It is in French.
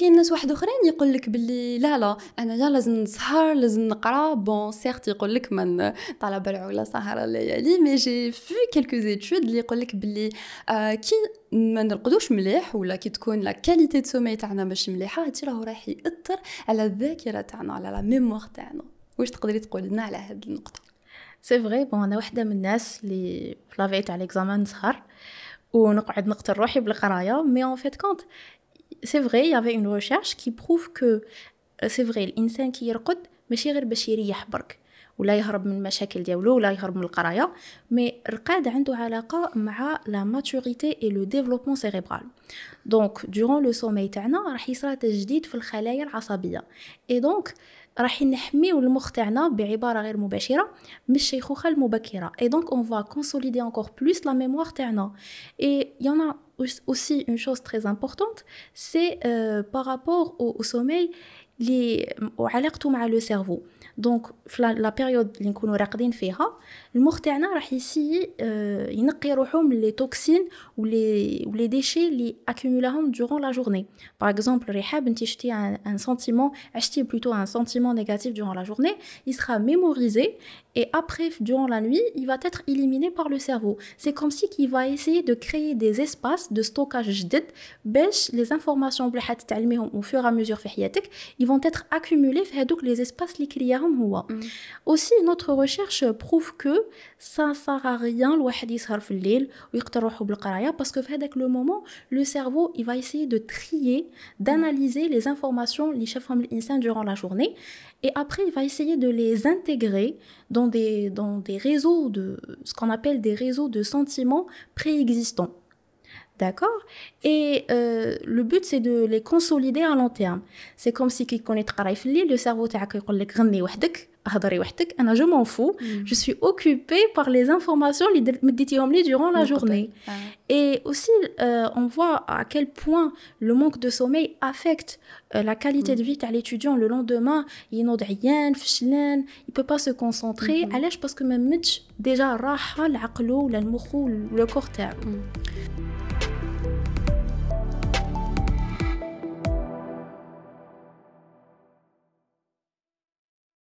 كاين ناس واحد اخرين يقول لك باللي لا لا انايا لازم نسهر لازم نقرا بون سيرت يقول لك من طلب العلا سهر الليالي مي جي في كلكو زيتود اللي يقول لك باللي آه كي ما نرقدوش مليح ولا كي تكون لا كاليتي سومي تاعنا مش مليحه هادشي راهو راح ياثر على الذاكره تاعنا على لا ميموار تاعنا واش تقدري تقول لنا على هاد النقطه سي فري بون انا وحده من الناس اللي فلافيت على ليكزامان نسهر ونقعد نقتل روحي بالقرايه مي اون فيت كونت سي فري يافي اون ريشيرش كي بروف كو سي فري الانسان كي يرقد ماشي غير باش يريح برك ولا يهرب من المشاكل ديالو ولا يهرب من القرايه مي الرقاد عنده علاقه مع لا ماتوريتي اي لو ديفلوبمون سيريبرال دونك دورون لو سومي تاعنا راح يصرى تجديد في الخلايا العصبيه اي دونك راح نحميو المخ تاعنا بعباره غير مباشره من الشيخوخه المبكره اي دونك اون فوا كونسوليدي انكور بلوس لا ميموار تاعنا اي يانا aussi une chose très importante, c'est euh, par rapport au, sommeil, les au le cerveau. Donc, la période اللي نكونوا راقدين فيها ça. le راح يسي ينقي روحو les les toxines les les durant la journée. Par exemple, si انت un sentiment, acheter plutôt un sentiment négatif durant la journée, il sera mémorisé et après durant la nuit, il va être éliminé par le cerveau. C'est comme si qu'il va essayer de créer des espaces de stockage جديد باش les informations اللي au fur et à mesure في حياتك ils vont être accumulés في هذوك les espaces لي كرياهم هو aussi notre recherche prouve que ça sert à rien الواحد يسهر في الليل ويقتل روحو بالقرايه باسكو في هذاك لو مومون لو سيرفو il va essayer de trier d'analyser les informations شافهم durant la journée et après il va essayer de les intégrer dans des dans des réseaux de ce qu'on appelle des réseaux de sentiments préexistants D'accord Et euh, le but, c'est de les consolider à long terme. C'est comme si qu'il connaît le cerveau, je m'en fous, mm. je suis occupée par les informations durant la journée. Ah Et aussi, euh, on voit à quel point le manque de sommeil affecte euh, la qualité de mm. vie à l'étudiant le lendemain. Il n'a rien, il ne peut pas se concentrer. Mm-hmm. Parce que même déjà, le corps.